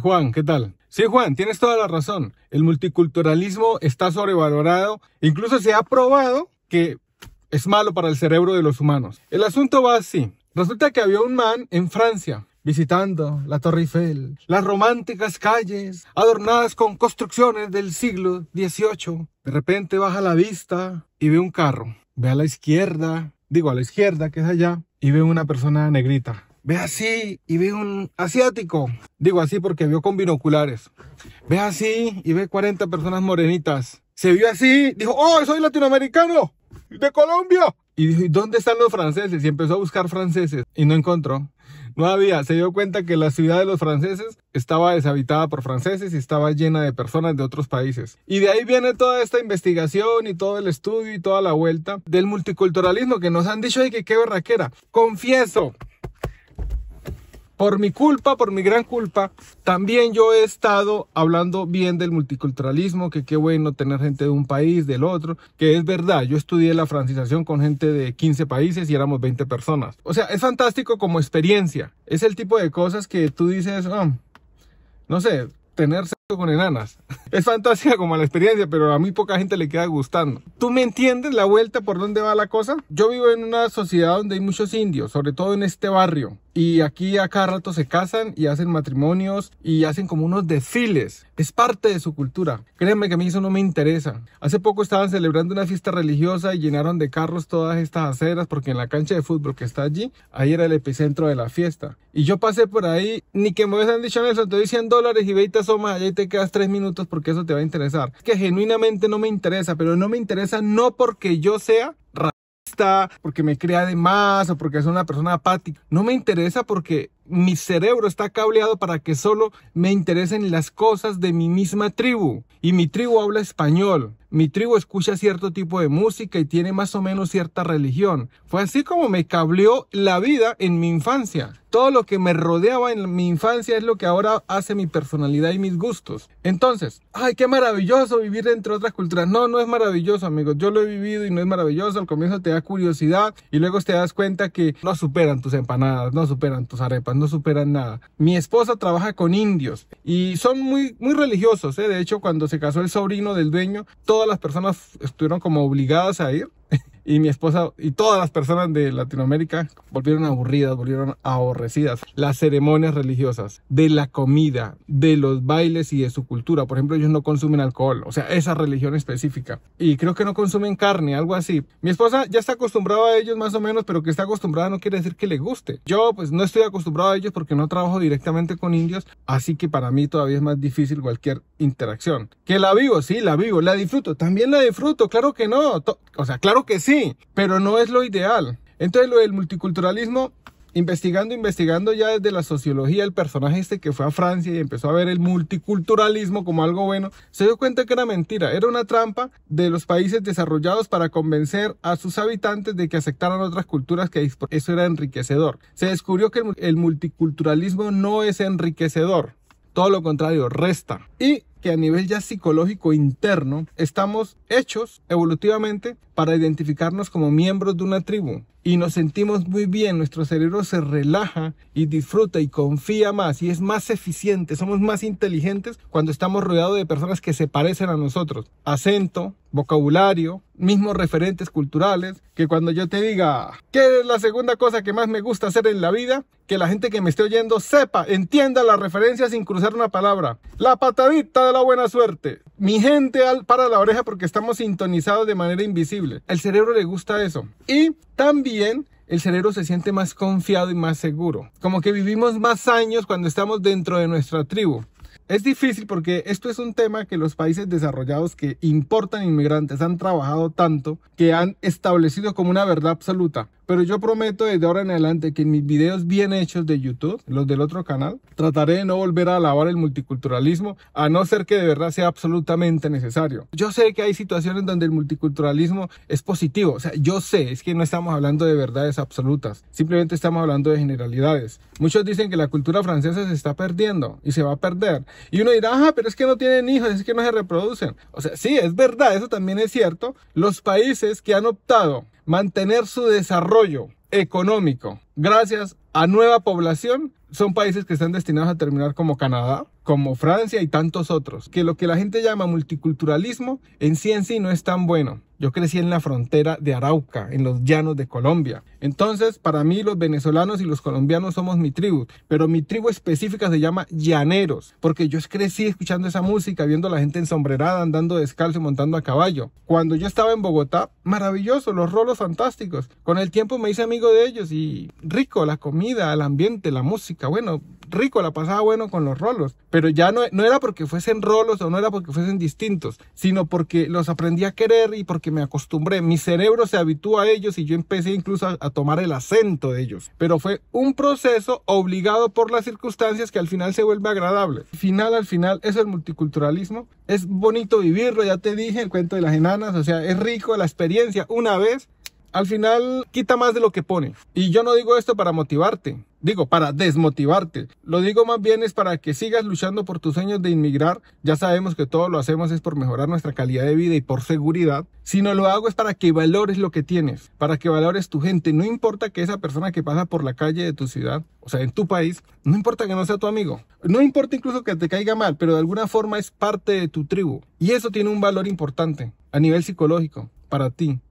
Juan, ¿qué tal? Sí, Juan, tienes toda la razón. El multiculturalismo está sobrevalorado. Incluso se ha probado que es malo para el cerebro de los humanos. El asunto va así. Resulta que había un man en Francia visitando la Torre Eiffel, las románticas calles adornadas con construcciones del siglo XVIII. De repente baja la vista y ve un carro. Ve a la izquierda, digo a la izquierda, que es allá, y ve una persona negrita Ve así y ve un asiático. Digo así porque vio con binoculares. Ve así y ve 40 personas morenitas. Se vio así, dijo, oh, soy latinoamericano, de Colombia. Y dijo, ¿y dónde están los franceses? Y empezó a buscar franceses y no encontró. No había, se dio cuenta que la ciudad de los franceses estaba deshabitada por franceses y estaba llena de personas de otros países. Y de ahí viene toda esta investigación y todo el estudio y toda la vuelta del multiculturalismo que nos han dicho, ay, que qué berraquera. Confieso por mi culpa, por mi gran culpa, también yo he estado hablando bien del multiculturalismo, que qué bueno tener gente de un país, del otro, que es verdad, yo estudié la francización con gente de 15 países y éramos 20 personas. O sea, es fantástico como experiencia, es el tipo de cosas que tú dices, ah, no sé, tener sexo con enanas. Es fantástica como la experiencia, pero a mí poca gente le queda gustando. ¿Tú me entiendes la vuelta por dónde va la cosa? Yo vivo en una sociedad donde hay muchos indios, sobre todo en este barrio. Y aquí a cada rato se casan y hacen matrimonios y hacen como unos desfiles. Es parte de su cultura. Créanme que a mí eso no me interesa. Hace poco estaban celebrando una fiesta religiosa y llenaron de carros todas estas aceras porque en la cancha de fútbol que está allí, ahí era el epicentro de la fiesta. Y yo pasé por ahí, ni que me hubiesen dicho eso, te doy 100 dólares y ve y te asomas allá y te quedas 3 minutos porque eso te va a interesar. que genuinamente no me interesa, pero no me interesa no porque yo sea porque me crea de más o porque es una persona apática. No me interesa porque mi cerebro está cableado para que solo me interesen las cosas de mi misma tribu. Y mi tribu habla español. Mi tribu escucha cierto tipo de música y tiene más o menos cierta religión. Fue así como me cableó la vida en mi infancia. Todo lo que me rodeaba en mi infancia es lo que ahora hace mi personalidad y mis gustos. Entonces, ay, qué maravilloso vivir entre otras culturas. No, no es maravilloso, amigos. Yo lo he vivido y no es maravilloso. Al comienzo te da curiosidad y luego te das cuenta que no superan tus empanadas, no superan tus arepas, no superan nada. Mi esposa trabaja con indios. Y son muy, muy religiosos, ¿eh? de hecho cuando se casó el sobrino del dueño, todas las personas estuvieron como obligadas a ir y mi esposa y todas las personas de Latinoamérica volvieron aburridas, volvieron aborrecidas. Las ceremonias religiosas, de la comida, de los bailes y de su cultura. Por ejemplo, ellos no consumen alcohol, o sea, esa religión específica. Y creo que no consumen carne, algo así. Mi esposa ya está acostumbrada a ellos más o menos, pero que está acostumbrada no quiere decir que le guste. Yo pues no estoy acostumbrado a ellos porque no trabajo directamente con indios, así que para mí todavía es más difícil cualquier interacción. Que la vivo, sí, la vivo, la disfruto, también la disfruto, claro que no, o sea, claro que sí, pero no es lo ideal. Entonces lo del multiculturalismo, investigando, investigando ya desde la sociología, el personaje este que fue a Francia y empezó a ver el multiculturalismo como algo bueno, se dio cuenta que era mentira, era una trampa de los países desarrollados para convencer a sus habitantes de que aceptaran otras culturas, que eso era enriquecedor. Se descubrió que el multiculturalismo no es enriquecedor, todo lo contrario, resta. Y que a nivel ya psicológico interno estamos hechos evolutivamente para identificarnos como miembros de una tribu y nos sentimos muy bien, nuestro cerebro se relaja y disfruta y confía más y es más eficiente, somos más inteligentes cuando estamos rodeados de personas que se parecen a nosotros. Acento, vocabulario, mismos referentes culturales, que cuando yo te diga, ¿qué es la segunda cosa que más me gusta hacer en la vida? Que la gente que me esté oyendo sepa, entienda la referencia sin cruzar una palabra. La patadita de la buena suerte. Mi gente para la oreja porque estamos sintonizados de manera invisible. El cerebro le gusta eso. Y también el cerebro se siente más confiado y más seguro. Como que vivimos más años cuando estamos dentro de nuestra tribu. Es difícil porque esto es un tema que los países desarrollados que importan inmigrantes han trabajado tanto que han establecido como una verdad absoluta. Pero yo prometo desde ahora en adelante que en mis videos bien hechos de YouTube, los del otro canal, trataré de no volver a alabar el multiculturalismo, a no ser que de verdad sea absolutamente necesario. Yo sé que hay situaciones donde el multiculturalismo es positivo, o sea, yo sé, es que no estamos hablando de verdades absolutas, simplemente estamos hablando de generalidades. Muchos dicen que la cultura francesa se está perdiendo y se va a perder. Y uno dirá, ajá, ah, pero es que no tienen hijos, es que no se reproducen. O sea, sí, es verdad, eso también es cierto. Los países que han optado mantener su desarrollo económico gracias a nueva población son países que están destinados a terminar como Canadá, como Francia y tantos otros, que lo que la gente llama multiculturalismo en sí en sí no es tan bueno. Yo crecí en la frontera de Arauca, en los llanos de Colombia. Entonces, para mí los venezolanos y los colombianos somos mi tribu, pero mi tribu específica se llama llaneros, porque yo crecí escuchando esa música, viendo a la gente ensombrerada, andando descalzo y montando a caballo. Cuando yo estaba en Bogotá, maravilloso, los rolos fantásticos. Con el tiempo me hice amigo de ellos y rico, la comida, el ambiente, la música, bueno, rico, la pasaba bueno con los rolos, pero ya no, no era porque fuesen rolos o no era porque fuesen distintos, sino porque los aprendí a querer y porque me acostumbré. Mi cerebro se habitúa a ellos y yo empecé incluso a, tomar el acento de ellos. Pero fue un proceso obligado por las circunstancias que al final se vuelve agradable. Final al final es el multiculturalismo. Es bonito vivirlo, ya te dije, el cuento de las enanas, o sea, es rico la experiencia una vez. Al final quita más de lo que pone. Y yo no digo esto para motivarte, digo, para desmotivarte. Lo digo más bien es para que sigas luchando por tus sueños de inmigrar. Ya sabemos que todo lo hacemos es por mejorar nuestra calidad de vida y por seguridad. Si no lo hago es para que valores lo que tienes, para que valores tu gente. No importa que esa persona que pasa por la calle de tu ciudad, o sea, en tu país, no importa que no sea tu amigo. No importa incluso que te caiga mal, pero de alguna forma es parte de tu tribu. Y eso tiene un valor importante a nivel psicológico para ti.